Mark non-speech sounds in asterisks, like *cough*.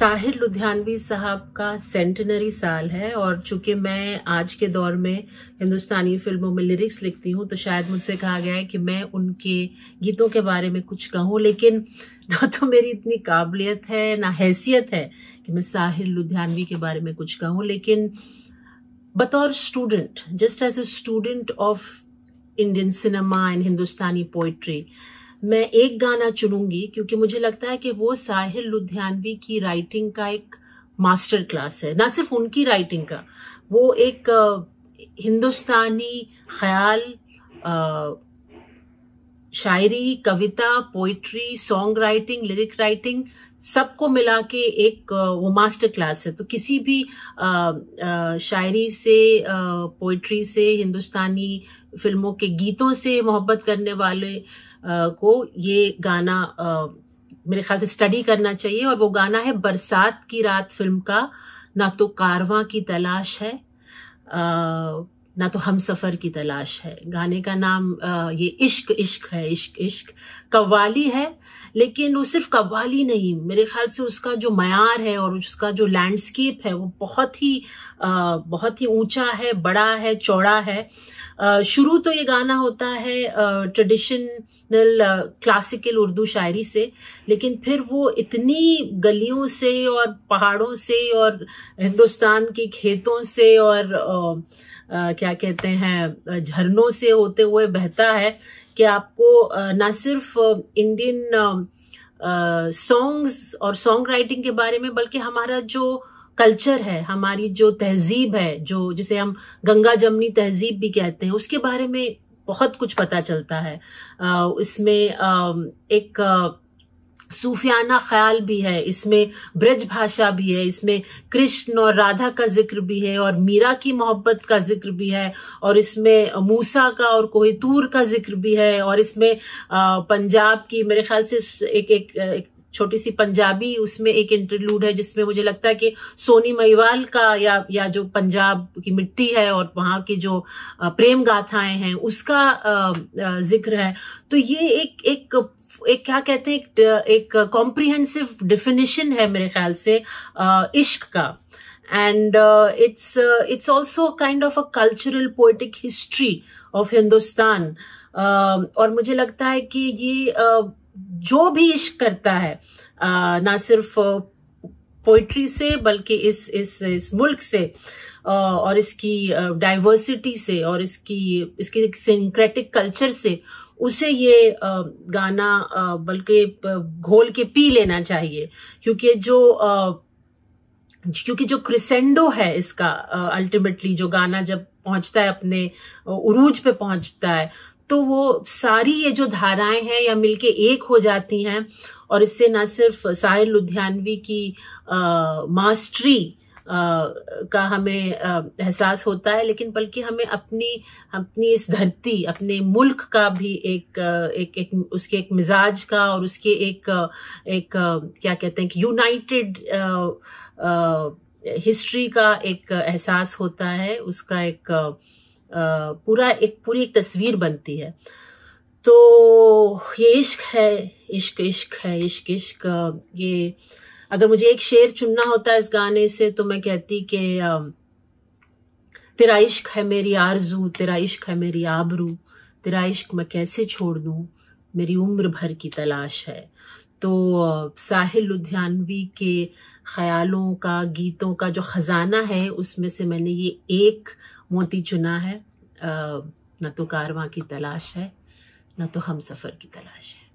साहिर लुधियानवी साहब का सेंटनरी साल है और चूंकि मैं आज के दौर में हिंदुस्तानी फिल्मों में लिरिक्स लिखती हूँ तो शायद मुझसे कहा गया है कि मैं उनके गीतों के बारे में कुछ कहूँ लेकिन *laughs* ना तो मेरी इतनी काबिलियत है ना हैसियत है कि मैं साहिर लुधियानवी के बारे में कुछ कहूँ लेकिन बतौर student just as a student of Indian cinema and Hindustani poetry मैं एक गाना चुनूंगी क्योंकि मुझे लगता है कि वो साहिल लुधियानवी की राइटिंग का एक मास्टर क्लास है ना सिर्फ उनकी राइटिंग का वो एक हिंदुस्तानी ख्याल शायरी कविता poetry song writing lyric writing सबको मिला के एक वो मास्टर क्लास है तो किसी भी आ, आ, शायरी से पोइट्री से हिंदुस्तानी फिल्मों के गीतों से मोहब्बत करने वाले को ये गाना मेरे ख्याल से स्टडी करना चाहिए और वो गाना है बरसात की रात फिल्म का ना तो कारवां की तलाश है ना तो हम सफ़र की तलाश है गाने का नाम ये इश्क इश्क है इश्क इश्क कव्वाली है लेकिन वो सिर्फ कव्वाली नहीं मेरे ख्याल से उसका जो मैार है और उसका जो लैंडस्केप है वो बहुत ही बहुत ही ऊंचा है बड़ा है चौड़ा है शुरू तो ये गाना होता है ट्रेडिशनल क्लासिकल उर्दू शायरी से लेकिन फिर वो इतनी गलियों से और पहाड़ों से और हिंदुस्तान के खेतों से और आ, क्या कहते हैं झरनों से होते हुए बहता है कि आपको ना सिर्फ इंडियन सॉन्ग्स और सॉन्ग राइटिंग के बारे में बल्कि हमारा जो कल्चर है हमारी जो तहजीब है जो जिसे हम गंगा जमनी तहजीब भी कहते हैं उसके बारे में बहुत कुछ पता चलता है आ, इसमें आ, एक सूफियाना ख्याल भी है इसमें ब्रज भाषा भी है इसमें कृष्ण और राधा का जिक्र भी है और मीरा की मोहब्बत का जिक्र भी है और इसमें मूसा का और कोहितूर का जिक्र भी है और इसमें पंजाब की मेरे ख्याल से एक एक, एक छोटी सी पंजाबी उसमें एक इंटरलूड है जिसमें मुझे लगता है कि सोनी महिवाल का या या जो पंजाब की मिट्टी है और वहाँ की जो प्रेम गाथाएं हैं उसका जिक्र है तो ये एक एक एक क्या कहते हैं एक कॉम्प्रिहेंसिव डिफिनेशन है मेरे ख्याल से इश्क का and it's it's also kind of a cultural poetic history of Hindustan और मुझे लगता है कि ये uh, जो भी इश्क करता है uh, ना सिर्फ पोइट्री uh, से बल्कि इस इस इस मुल्क से uh, और इसकी डाइवर्सिटी uh, से और इसकी इसके सिंक्रेटिक कल्चर से उसे ये गाना बल्कि घोल के पी लेना चाहिए क्योंकि जो क्योंकि जो क्रिसेंडो है इसका अल्टीमेटली जो गाना जब पहुंचता है अपने उरूज पे पहुंचता है तो वो सारी ये जो धाराएं हैं या मिलके एक हो जाती हैं और इससे ना सिर्फ साहिर लुधियानवी की आ, मास्टरी का हमें एहसास होता है लेकिन बल्कि हमें अपनी अपनी इस धरती अपने मुल्क का भी एक एक, एक उसके एक मिजाज का और उसके एक एक क्या कहते हैं कि यूनाइटेड हिस्ट्री का एक एहसास होता है उसका एक पूरा एक पूरी एक तस्वीर बनती है तो ये इश्क है इश्क इश्क है इश्क इश्क ये अगर मुझे एक शेर चुनना होता इस गाने से तो मैं कहती कि तेरा इश्क है मेरी आरजू तेरा इश्क है मेरी आबरू तेरा इश्क मैं कैसे छोड़ दूँ मेरी उम्र भर की तलाश है तो साहिल लुधियानवी के ख्यालों का गीतों का जो ख़जाना है उसमें से मैंने ये एक मोती चुना है न तो कारवा की तलाश है न तो हम सफ़र की तलाश है